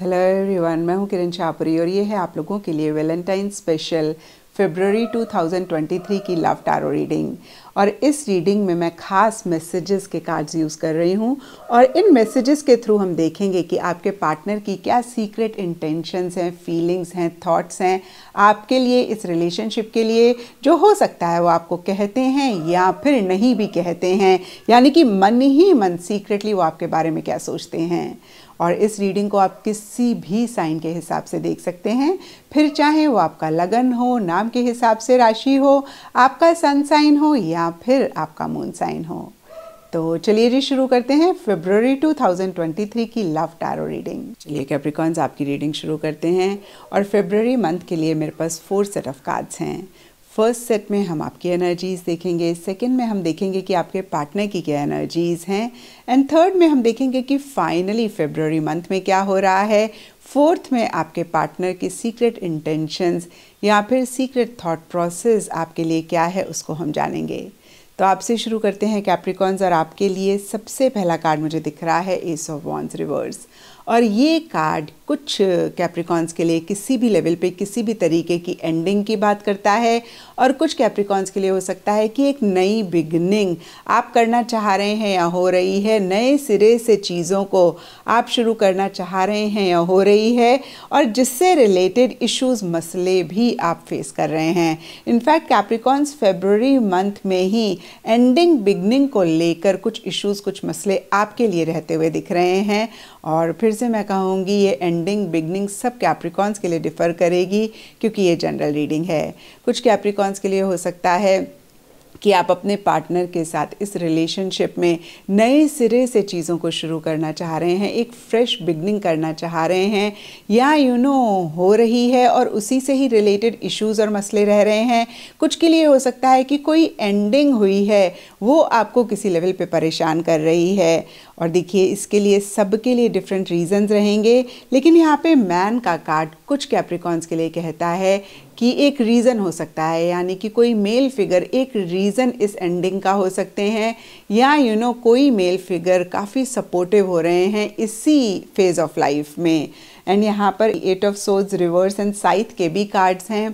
Hello everyone मैं हूं किरण छापुरी और ये है आप लोगों के लिए वेलेंटाइन स्पेशल फेब्रवरी 2023 की लव टारो रीडिंग और इस रीडिंग में मैं खास मैसेजेस के कार्ड्स यूज़ कर रही हूँ और इन मैसेजेस के थ्रू हम देखेंगे कि आपके पार्टनर की क्या सीक्रेट इंटेंशंस हैं फीलिंग्स हैं थॉट्स हैं आपके लिए इस रिलेशनशिप के लिए जो हो सकता है वो आपको कहते हैं या फिर नहीं भी कहते हैं यानी कि मन ही मन सीक्रेटली वो आपके बारे में क्या सोचते हैं और इस रीडिंग को आप किसी भी साइन के हिसाब से देख सकते हैं फिर चाहे वो आपका लगन हो नाम के हिसाब से राशि हो आपका सन साइन हो या फिर आपका मून साइन हो तो चलिए जी शुरू करते हैं फेब्रवरी 2023 की लव टैरो रीडिंग चलिए कैप्रिकॉन्स आपकी रीडिंग शुरू करते हैं और फेब्रवरी मंथ के लिए मेरे पास फोर सेट ऑफ कार्ड्स हैं फर्स्ट सेट में हम आपकी एनर्जीज़ देखेंगे सेकंड में हम देखेंगे कि आपके पार्टनर की क्या एनर्जीज़ हैं एंड थर्ड में हम देखेंगे कि फाइनली फेब्रवरी मंथ में क्या हो रहा है फोर्थ में आपके पार्टनर की सीक्रेट इंटेंशंस या फिर सीक्रेट थॉट प्रोसेस आपके लिए क्या है उसको हम जानेंगे तो आपसे शुरू करते हैं कैप्रिकॉन्स और आपके लिए सबसे पहला कार्ड मुझे दिख रहा है एस ऑफ वॉन्स रिवर्स और ये कार्ड कुछ कैप्रिकॉन्स के लिए किसी भी लेवल पे किसी भी तरीके की एंडिंग की बात करता है और कुछ कैप्रिकॉन्स के लिए हो सकता है कि एक नई बिगनिंग आप करना चाह रहे हैं या हो रही है नए सिरे से चीज़ों को आप शुरू करना चाह रहे हैं या हो रही है और जिससे रिलेटेड इश्यूज मसले भी आप फेस कर रहे हैं इनफैक्ट कैप्रिकॉन्स फेबररी मंथ में ही एंडिंग बिगनिंग को लेकर कुछ इश्यूज़ कुछ मसले आपके लिए रहते हुए दिख रहे हैं और फिर से मैं कहूँगी ये एंडिंग बिगनिंग सब कैप्रिकॉन्स के लिए डिफ़र करेगी क्योंकि ये जनरल रीडिंग है कुछ कैप्रिकॉन्स के लिए हो सकता है कि आप अपने पार्टनर के साथ इस रिलेशनशिप में नए सिरे से चीज़ों को शुरू करना चाह रहे हैं एक फ्रेश बिगनिंग करना चाह रहे हैं या यू नो हो रही है और उसी से ही रिलेटेड इश्यूज और मसले रह रहे हैं कुछ के लिए हो सकता है कि कोई एंडिंग हुई है वो आपको किसी लेवल पे परेशान कर रही है और देखिए इसके लिए सबके लिए डिफरेंट रीजंस रहेंगे लेकिन यहाँ पे मैन का कार्ड कुछ कैप्रिकॉन्स के लिए कहता है कि एक रीज़न हो सकता है यानी कि कोई मेल फिगर एक रीज़न इस एंडिंग का हो सकते हैं या यू you नो know, कोई मेल फिगर काफ़ी सपोर्टिव हो रहे हैं इसी फेज़ ऑफ लाइफ में एंड यहाँ पर एट ऑफ सोज रिवर्स एंड साइथ के भी कार्ड्स हैं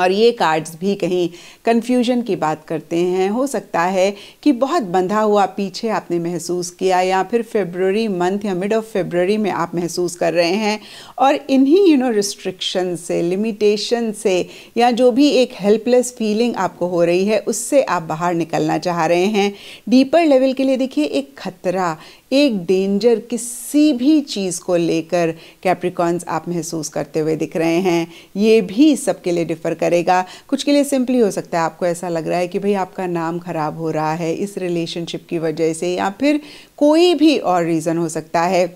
और ये कार्ड्स भी कहीं कन्फ्यूजन की बात करते हैं हो सकता है कि बहुत बंधा हुआ पीछे आपने महसूस किया या फिर फेबररी मंथ या मिड ऑफ फेबररी में आप महसूस कर रहे हैं और इन्हीं यू नो रिस्ट्रिक्शन से लिमिटेशन से या जो भी एक हेल्पलेस फीलिंग आपको हो रही है उससे आप बाहर निकलना चाह रहे हैं डीपर लेवल के लिए देखिए एक खतरा एक डेंजर किसी भी चीज़ को लेकर कैप्रिकॉन्स आप महसूस करते हुए दिख रहे हैं ये भी सबके लिए डिफ़र करेगा कुछ के लिए सिंपली हो सकता है आपको ऐसा लग रहा है कि भाई आपका नाम ख़राब हो रहा है इस रिलेशनशिप की वजह से या फिर कोई भी और रीज़न हो सकता है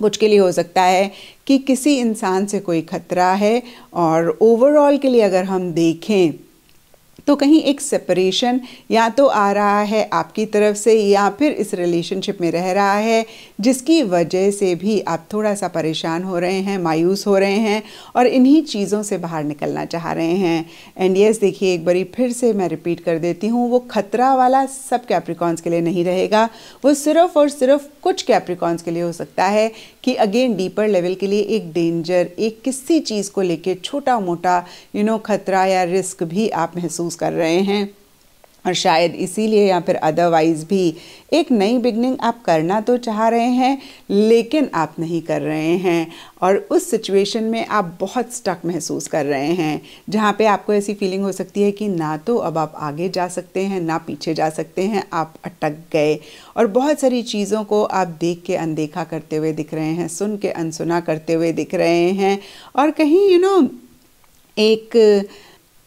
कुछ के लिए हो सकता है कि किसी इंसान से कोई खतरा है और ओवरऑल के लिए अगर हम देखें तो कहीं एक सेपरेशन या तो आ रहा है आपकी तरफ से या फिर इस रिलेशनशिप में रह रहा है जिसकी वजह से भी आप थोड़ा सा परेशान हो रहे हैं मायूस हो रहे हैं और इन्हीं चीज़ों से बाहर निकलना चाह रहे हैं एंड यस देखिए एक बारी फिर से मैं रिपीट कर देती हूँ वो खतरा वाला सब कैप्रिकॉन्स के लिए नहीं रहेगा वो सिर्फ और सिर्फ कुछ कैप्रिकॉन्स के लिए हो सकता है कि अगेन डीपर लेवल के लिए एक डेंजर एक किसी चीज़ को लेकर छोटा मोटा यू नो खतरा या रिस्क भी आप महसूस महसूस कर रहे हैं और शायद इसीलिए या फिर अदरवाइज़ भी एक नई बिगनिंग आप करना तो चाह रहे हैं लेकिन आप नहीं कर रहे हैं और उस सिचुएशन में आप बहुत स्टक महसूस कर रहे हैं जहाँ पे आपको ऐसी फीलिंग हो सकती है कि ना तो अब आप आगे जा सकते हैं ना पीछे जा सकते हैं आप अटक गए और बहुत सारी चीज़ों को आप देख के अनदेखा करते हुए दिख रहे हैं सुन के अनसुना करते हुए दिख रहे हैं और कहीं यू you नो know, एक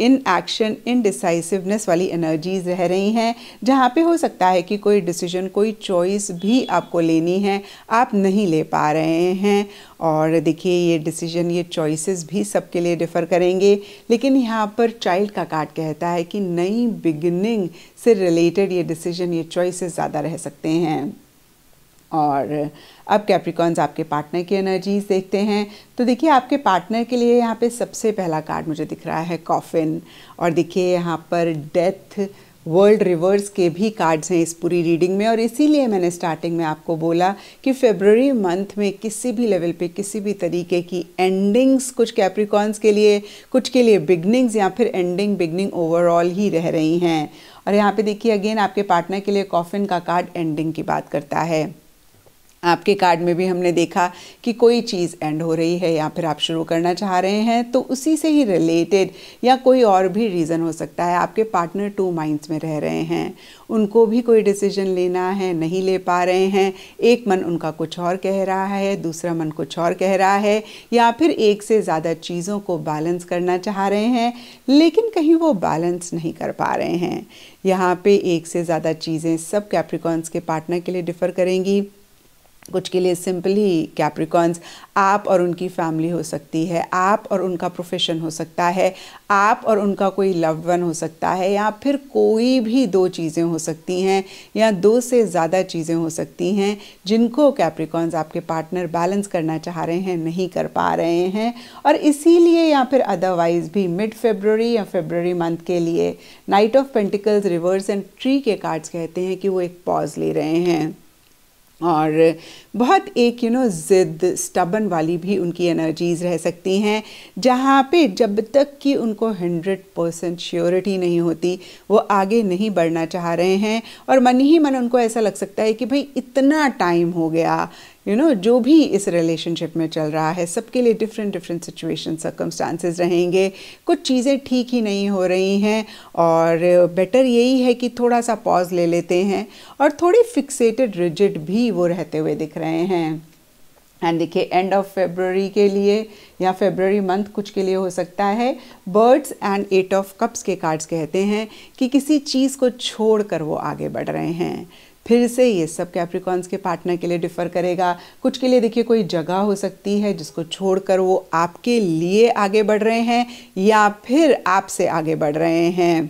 इन एक्शन इन डिसाइसिवनेस वाली एनर्जीज रह रही हैं जहाँ पे हो सकता है कि कोई डिसीजन कोई चॉइस भी आपको लेनी है आप नहीं ले पा रहे हैं और देखिए ये डिसीजन ये चॉइसेस भी सबके लिए डिफ़र करेंगे लेकिन यहाँ पर चाइल्ड का कार्ड कहता है कि नई बिगनिंग से रिलेटेड ये डिसीजन ये चॉइसेस ज़्यादा रह सकते हैं और अब कैप्रिकॉन्स आपके पार्टनर की एनर्जीज देखते हैं तो देखिए आपके पार्टनर के लिए यहाँ पे सबसे पहला कार्ड मुझे दिख रहा है कॉफिन और देखिए यहाँ पर डेथ वर्ल्ड रिवर्स के भी कार्ड्स हैं इस पूरी रीडिंग में और इसीलिए मैंने स्टार्टिंग में आपको बोला कि फेबररी मंथ में किसी भी लेवल पे किसी भी तरीके की एंडिंग्स कुछ कैप्रिकॉन्स के लिए कुछ के लिए बिगनिंग्स या फिर एंडिंग बिगनिंग ओवरऑल ही रह रही हैं और यहाँ पे देखिए अगेन आपके पार्टनर के लिए कॉफिन का कार्ड एंडिंग की बात करता है आपके कार्ड में भी हमने देखा कि कोई चीज़ एंड हो रही है या फिर आप शुरू करना चाह रहे हैं तो उसी से ही रिलेटेड या कोई और भी रीज़न हो सकता है आपके पार्टनर टू माइंड्स में रह रहे हैं उनको भी कोई डिसीजन लेना है नहीं ले पा रहे हैं एक मन उनका कुछ और कह रहा है दूसरा मन कुछ और कह रहा है या फिर एक से ज़्यादा चीज़ों को बैलेंस करना चाह रहे हैं लेकिन कहीं वो बैलेंस नहीं कर पा रहे हैं यहाँ पे एक से ज़्यादा चीज़ें सब कैप्रिकॉन्स के पार्टनर के लिए डिफ़र करेंगी कुछ के लिए सिंपल ही कैप्रिकॉन्स आप और उनकी फैमिली हो सकती है आप और उनका प्रोफेशन हो सकता है आप और उनका कोई लव वन हो सकता है या फिर कोई भी दो चीज़ें हो सकती हैं या दो से ज़्यादा चीज़ें हो सकती हैं जिनको कैप्रिकॉन्स आपके पार्टनर बैलेंस करना चाह रहे हैं नहीं कर पा रहे हैं और इसीलिए या फिर अदरवाइज़ भी मिड फेबररी या फेब्रवरी मंथ के लिए knight of pentacles reverse and tree के कार्ड्स कहते हैं कि वो एक पॉज ले रहे हैं और बहुत एक यू नो ज़िद स्टबन वाली भी उनकी एनर्जीज़ रह सकती हैं जहाँ पे जब तक कि उनको हंड्रेड परसेंट श्योरिटी नहीं होती वो आगे नहीं बढ़ना चाह रहे हैं और मन ही मन उनको ऐसा लग सकता है कि भाई इतना टाइम हो गया यू नो जो भी इस रिलेशनशिप में चल रहा है सबके लिए डिफरेंट डिफरेंट सिचुएशन सर्कमस्टांसेस रहेंगे कुछ चीज़ें ठीक ही नहीं हो रही हैं और बेटर यही है कि थोड़ा सा पॉज ले लेते हैं और थोड़े फिक्सेटेड रिजिड भी वो रहते हुए दिख रहे हैं एंड देखिए एंड ऑफ फेबररी के लिए या फेबररी मंथ कुछ के लिए हो सकता है birds and eight of cups के कार्ड्स कहते हैं कि किसी चीज़ को छोड़कर वो आगे बढ़ रहे हैं फिर से ये सब कैप्रिकॉन्स के पार्टनर के लिए डिफ़र करेगा कुछ के लिए देखिए कोई जगह हो सकती है जिसको छोड़कर वो आपके लिए आगे बढ़ रहे हैं या फिर आपसे आगे बढ़ रहे हैं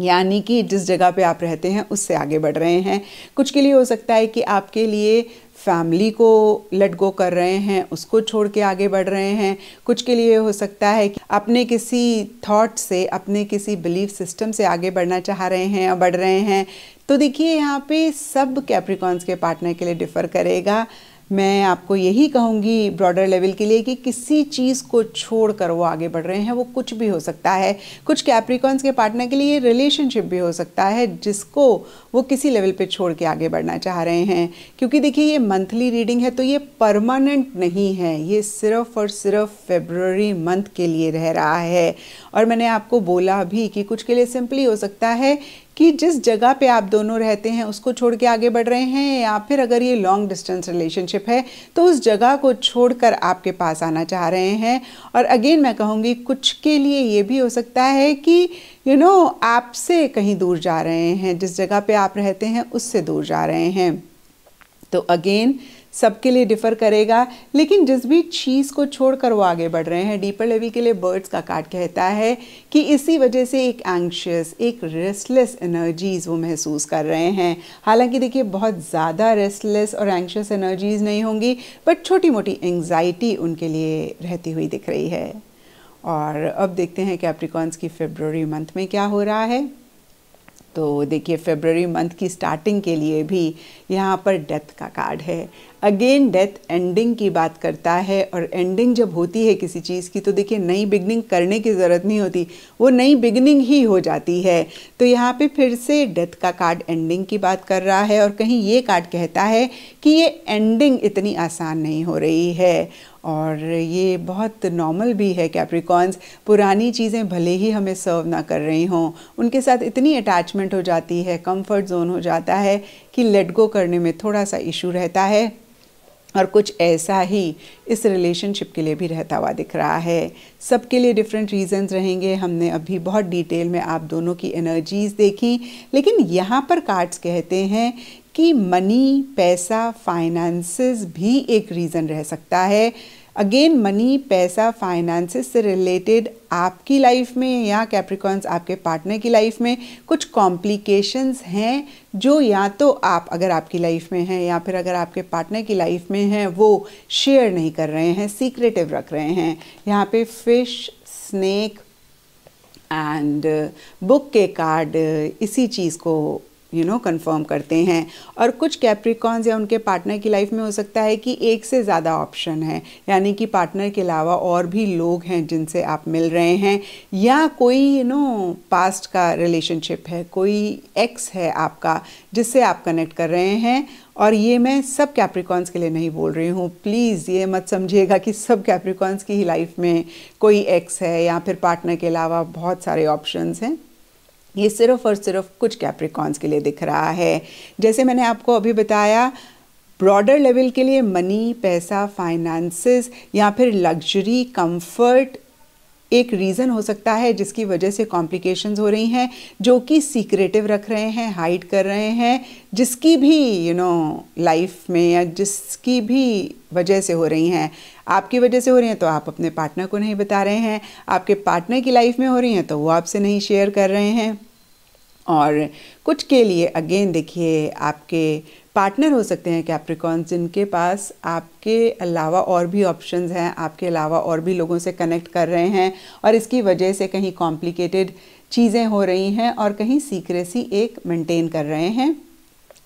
यानी कि जिस जगह पे आप रहते हैं उससे आगे बढ़ रहे हैं कुछ के लिए हो सकता है कि आपके लिए फैमिली को लेट गो कर रहे हैं उसको छोड़ के आगे बढ़ रहे हैं कुछ के लिए हो सकता है कि अपने किसी थॉट से अपने किसी बिलीफ सिस्टम से आगे बढ़ना चाह रहे हैं और बढ़ रहे हैं तो देखिए यहाँ पे सब कैप्रिकॉन्स के पार्टनर के लिए डिफ़र करेगा मैं आपको यही कहूँगी ब्रॉडर लेवल के लिए कि किसी चीज़ को छोड़ कर वो आगे बढ़ रहे हैं वो कुछ भी हो सकता है कुछ कैप्रिकॉन्स के पार्टनर के लिए रिलेशनशिप भी हो सकता है जिसको वो किसी लेवल पे छोड़ के आगे बढ़ना चाह रहे हैं क्योंकि देखिए ये मंथली रीडिंग है तो ये परमानेंट नहीं है ये सिर्फ और सिर्फ फेबररी मंथ के लिए रह रहा है और मैंने आपको बोला भी कि कुछ के लिए सिंपली हो सकता है कि जिस जगह पे आप दोनों रहते हैं उसको छोड़ के आगे बढ़ रहे हैं या फिर अगर ये लॉन्ग डिस्टेंस रिलेशनशिप है तो उस जगह को छोड़कर आपके पास आना चाह रहे हैं और अगेन मैं कहूँगी कुछ के लिए ये भी हो सकता है कि यू नो आपसे कहीं दूर जा रहे हैं जिस जगह पे आप रहते हैं उससे दूर जा रहे हैं तो अगेन सबके लिए डिफ़र करेगा लेकिन जिस भी चीज़ को छोड़कर वो आगे बढ़ रहे हैं डीपर लेवल के लिए बर्ड्स का कार्ड कहता है कि इसी वजह से एक एंक्शियस एक रेस्टलेस एनर्जीज़ वो महसूस कर रहे हैं हालांकि देखिए बहुत ज़्यादा रेस्टलेस और एंक्शियस एनर्जीज़ नहीं होंगी बट छोटी मोटी एंग्जाइटी उनके लिए रहती हुई दिख रही है और अब देखते हैं कैप्रिकॉन्स की फेब्रवरी मंथ में क्या हो रहा है तो देखिए फेब्रवरी मंथ की स्टार्टिंग के लिए भी यहाँ पर डेथ का कार्ड है अगेन डेथ एंडिंग की बात करता है और एंडिंग जब होती है किसी चीज़ की तो देखिए नई बिगनिंग करने की ज़रूरत नहीं होती वो नई बिगनिंग ही हो जाती है तो यहाँ पे फिर से डेथ का कार्ड एंडिंग की बात कर रहा है और कहीं ये कार्ड कहता है कि ये एंडिंग इतनी आसान नहीं हो रही है और ये बहुत नॉर्मल भी है कैप्रिकॉन्स पुरानी चीज़ें भले ही हमें सर्व ना कर रही हों उनके साथ इतनी अटैचमेंट हो जाती है कंफर्ट जोन हो जाता है कि लेट गो करने में थोड़ा सा इशू रहता है और कुछ ऐसा ही इस रिलेशनशिप के लिए भी रहता हुआ दिख रहा है सबके लिए डिफरेंट रीजंस रहेंगे हमने अभी बहुत डिटेल में आप दोनों की एनर्जीज देखी लेकिन यहाँ पर कार्ड्स कहते हैं कि मनी पैसा फाइनेंसेस भी एक रीज़न रह सकता है अगेन मनी पैसा फाइनेंसेस से रिलेटेड आपकी लाइफ में या कैप्रिकॉन्स आपके पार्टनर की लाइफ में कुछ कॉम्प्लिकेशंस हैं जो या तो आप अगर आपकी लाइफ में हैं या फिर अगर आपके पार्टनर की लाइफ में हैं वो शेयर नहीं कर रहे हैं सीक्रेटिव रख रहे हैं यहाँ पे फिश स्नेक एंड बुक के कार्ड इसी चीज़ को यू नो कंफर्म करते हैं और कुछ कैप्रिकॉन्स या उनके पार्टनर की लाइफ में हो सकता है कि एक से ज़्यादा ऑप्शन है यानी कि पार्टनर के अलावा और भी लोग हैं जिनसे आप मिल रहे हैं या कोई यू नो पास्ट का रिलेशनशिप है कोई एक्स है आपका जिससे आप कनेक्ट कर रहे हैं और ये मैं सब कैप्रिकॉन्स के लिए नहीं बोल रही हूँ प्लीज़ ये मत समझिएगा कि सब कैप्रिकॉन्स की ही लाइफ में कोई एक्स है या फिर पार्टनर के अलावा बहुत सारे ऑप्शंस हैं ये सिर्फ और सिर्फ कुछ कैप्रिकॉन्स के लिए दिख रहा है जैसे मैंने आपको अभी बताया ब्रॉडर लेवल के लिए मनी पैसा फाइनेंसेस या फिर लग्जरी कंफर्ट एक रीज़न हो सकता है जिसकी वजह से कॉम्प्लिकेशंस हो रही हैं जो कि सीक्रेटिव रख रहे हैं हाइड कर रहे हैं जिसकी भी यू नो लाइफ में या जिसकी भी वजह से हो रही हैं आपकी वजह से हो रही हैं तो आप अपने पार्टनर को नहीं बता रहे हैं आपके पार्टनर की लाइफ में हो रही हैं तो वो आपसे नहीं शेयर कर रहे हैं और कुछ के लिए अगेन देखिए आपके पार्टनर हो सकते हैं कैप्रिकॉन जिनके पास आपके अलावा और भी ऑप्शंस हैं आपके अलावा और भी लोगों से कनेक्ट कर रहे हैं और इसकी वजह से कहीं कॉम्प्लिकेटेड चीज़ें हो रही हैं और कहीं सीक्रेसी एक मेंटेन कर रहे हैं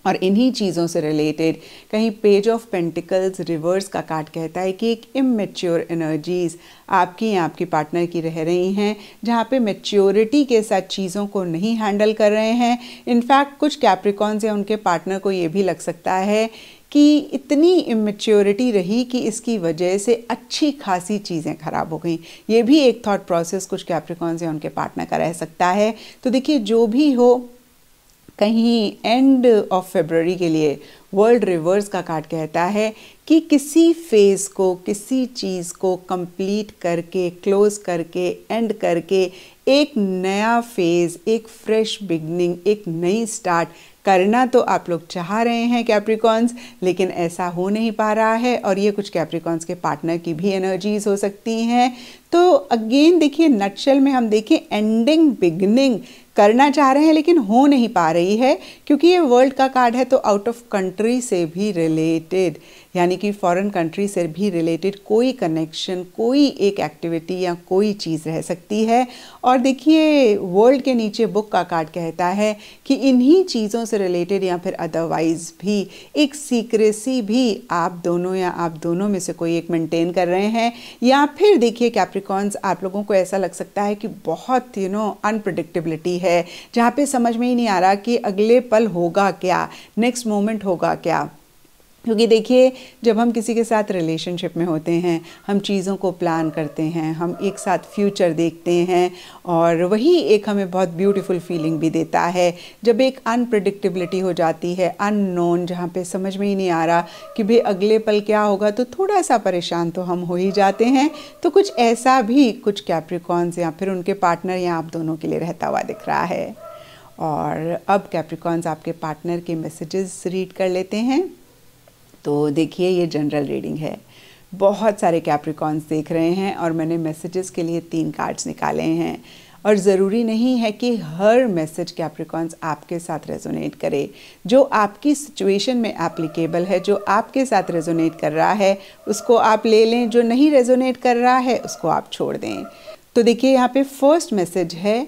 और इन्हीं चीज़ों से रिलेटेड कहीं पेज ऑफ पेंटिकल्स रिवर्स का कार्ड कहता है कि एक इमेच्योर एनर्जीज़ आपकी या आपके पार्टनर की रह रही हैं जहाँ पे मेच्योरिटी के साथ चीज़ों को नहीं हैंडल कर रहे हैं इनफैक्ट कुछ कैप्रिकॉन्स या उनके पार्टनर को ये भी लग सकता है कि इतनी इमेच्योरिटी रही कि इसकी वजह से अच्छी खासी चीज़ें खराब हो गई ये भी एक थॉट प्रोसेस कुछ कैप्रिकॉन्स या उनके पार्टनर का रह सकता है तो देखिए जो भी हो कहीं एंड ऑफ फेबररी के लिए वर्ल्ड रिवर्स का कार्ड कहता है कि किसी फेज़ को किसी चीज़ को कंप्लीट करके क्लोज करके एंड करके एक नया फेज़ एक फ्रेश बिगनिंग एक नई स्टार्ट करना तो आप लोग चाह रहे हैं कैप्रिकॉन्स लेकिन ऐसा हो नहीं पा रहा है और ये कुछ कैप्रिकॉन्स के पार्टनर की भी एनर्जीज हो सकती हैं तो अगेन देखिए नक्शल में हम देखें एंडिंग बिगनिंग करना चाह रहे हैं लेकिन हो नहीं पा रही है क्योंकि ये वर्ल्ड का कार्ड है तो आउट ऑफ कंट्री से भी रिलेटेड यानी कि फॉरेन कंट्री से भी रिलेटेड कोई कनेक्शन कोई एक एक्टिविटी या कोई चीज़ रह सकती है और देखिए वर्ल्ड के नीचे बुक का कार्ड कहता है कि इन्हीं चीज़ों से रिलेटेड या फिर अदरवाइज भी एक सीक्रेसी भी आप दोनों या आप दोनों में से कोई एक मेंटेन कर रहे हैं या फिर देखिए कैप्रिकॉन्स आप लोगों को ऐसा लग सकता है कि बहुत यू नो अनप्रडिक्टेबिलिटी है जहाँ पे समझ में ही नहीं आ रहा कि अगले पल पल होगा क्या नेक्स्ट मोमेंट होगा क्या क्योंकि देखिए जब हम किसी के साथ रिलेशनशिप में होते हैं हम चीज़ों को प्लान करते हैं हम एक साथ फ्यूचर देखते हैं और वही एक हमें बहुत ब्यूटीफुल फीलिंग भी देता है जब एक अनप्रडिक्टेबिलिटी हो जाती है अननोन जहाँ पे समझ में ही नहीं आ रहा कि भाई अगले पल क्या होगा तो थोड़ा सा परेशान तो हम हो ही जाते हैं तो कुछ ऐसा भी कुछ कैप्रिकॉन्स या फिर उनके पार्टनर या आप दोनों के लिए रहता हुआ दिख रहा है और अब कैप्रिकॉन्स आपके पार्टनर के मैसेजेस रीड कर लेते हैं तो देखिए ये जनरल रीडिंग है बहुत सारे कैप्रिकॉन्स देख रहे हैं और मैंने मैसेजेस के लिए तीन कार्ड्स निकाले हैं और ज़रूरी नहीं है कि हर मैसेज कैप्रिकॉन्स आपके साथ रेजोनेट करे जो आपकी सिचुएशन में एप्लीकेबल है जो आपके साथ रेजोनेट कर रहा है उसको आप ले लें जो नहीं रेजोनेट कर रहा है उसको आप छोड़ दें तो देखिए यहाँ पे फर्स्ट मैसेज है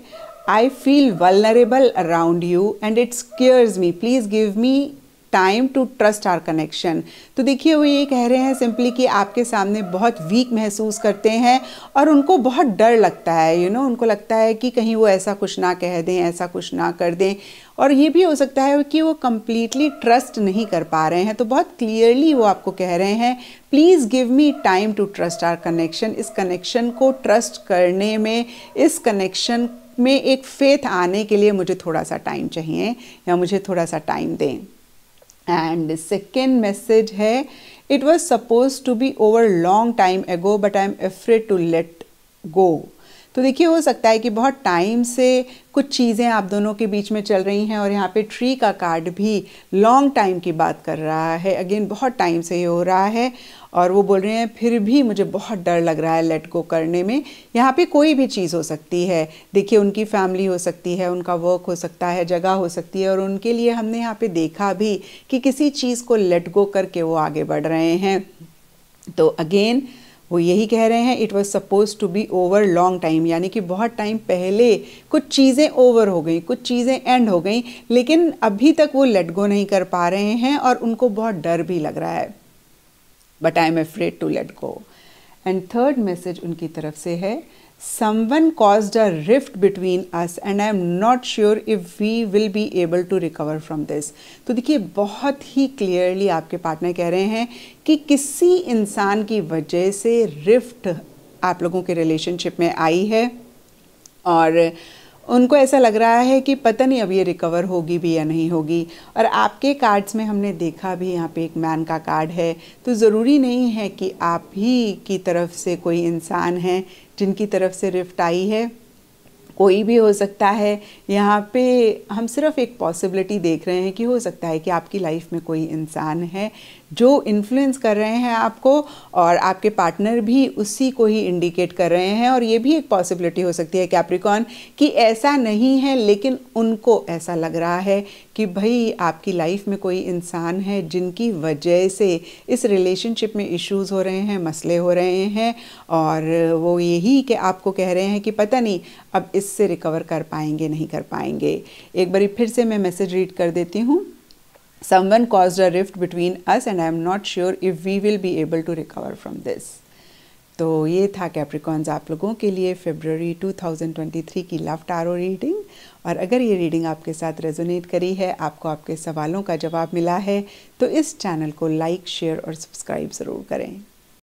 I feel vulnerable around you and it scares me. Please give me time to trust our connection तो देखिए वो ये कह रहे हैं सिंपली कि आपके सामने बहुत वीक महसूस करते हैं और उनको बहुत डर लगता है यू you नो know, उनको लगता है कि कहीं वो ऐसा कुछ ना कह दें ऐसा कुछ ना कर दें और ये भी हो सकता है कि वो कम्प्लीटली ट्रस्ट नहीं कर पा रहे हैं तो बहुत क्लियरली वो आपको कह रहे हैं please give me time to trust our connection इस कनेक्शन को ट्रस्ट करने में इस कनेक्शन में एक फेथ आने के लिए मुझे थोड़ा सा टाइम चाहिए या मुझे थोड़ा सा टाइम दें एंड सेकेंड मैसेज है it was suppose to be over long time ago but I am afraid to let go तो देखिए हो सकता है कि बहुत टाइम से कुछ चीज़ें आप दोनों के बीच में चल रही हैं और यहाँ पे ट्री का कार्ड भी लॉन्ग टाइम की बात कर रहा है अगेन बहुत टाइम से ये हो रहा है और वो बोल रहे हैं फिर भी मुझे बहुत डर लग रहा है लेट गो करने में यहाँ पे कोई भी चीज़ हो सकती है देखिए उनकी फैमिली हो सकती है उनका वर्क हो सकता है जगह हो सकती है और उनके लिए हमने यहाँ पर देखा भी कि किसी चीज़ को लेट गो करके वो आगे बढ़ रहे हैं तो अगेन वो यही कह रहे हैं it was suppose to be over long time यानी कि बहुत टाइम पहले कुछ चीज़ें ओवर हो गई कुछ चीज़ें एंड हो गई लेकिन अभी तक वो लेट गो नहीं कर पा रहे हैं और उनको बहुत डर भी लग रहा है but I am afraid to let go and third message उनकी तरफ से है someone caused a rift between us and I am not sure if we will be able to recover from this. तो देखिए बहुत ही क्लियरली आपके partner कह रहे हैं कि किसी इंसान की वजह से रिफ्ट आप लोगों के रिलेशनशिप में आई है और uh, उनको ऐसा लग रहा है कि पता नहीं अब ये रिकवर होगी भी या नहीं होगी और आपके कार्ड्स में हमने देखा भी यहाँ पे एक मैन का कार्ड है तो ज़रूरी नहीं है कि आप ही की तरफ से कोई इंसान है जिनकी तरफ से रिफ्ट आई है कोई भी हो सकता है यहाँ पे हम सिर्फ एक पॉसिबिलिटी देख रहे हैं कि हो सकता है कि आपकी लाइफ में कोई इंसान है जो इन्फ्लुएंस कर रहे हैं आपको और आपके पार्टनर भी उसी को ही इंडिकेट कर रहे हैं और ये भी एक पॉसिबिलिटी हो सकती है कैप्रिकॉन कि ऐसा नहीं है लेकिन उनको ऐसा लग रहा है कि भाई आपकी लाइफ में कोई इंसान है जिनकी वजह से इस रिलेशनशिप में इश्यूज हो रहे हैं मसले हो रहे हैं और वो यही कि आपको कह रहे हैं कि पता नहीं अब इससे रिकवर कर पाएंगे नहीं कर पाएंगे एक बार फिर से मैं मैसेज रीड कर देती हूँ Someone caused a rift between us and I am not sure if we will be able to recover from this. तो ये था कैप्रिकॉन्स आप लोगों के लिए फेबररी 2023 की लव टारो रीडिंग और अगर ये रीडिंग आपके साथ रेजोनेट करी है आपको आपके सवालों का जवाब मिला है तो इस चैनल को लाइक शेयर और सब्सक्राइब ज़रूर करें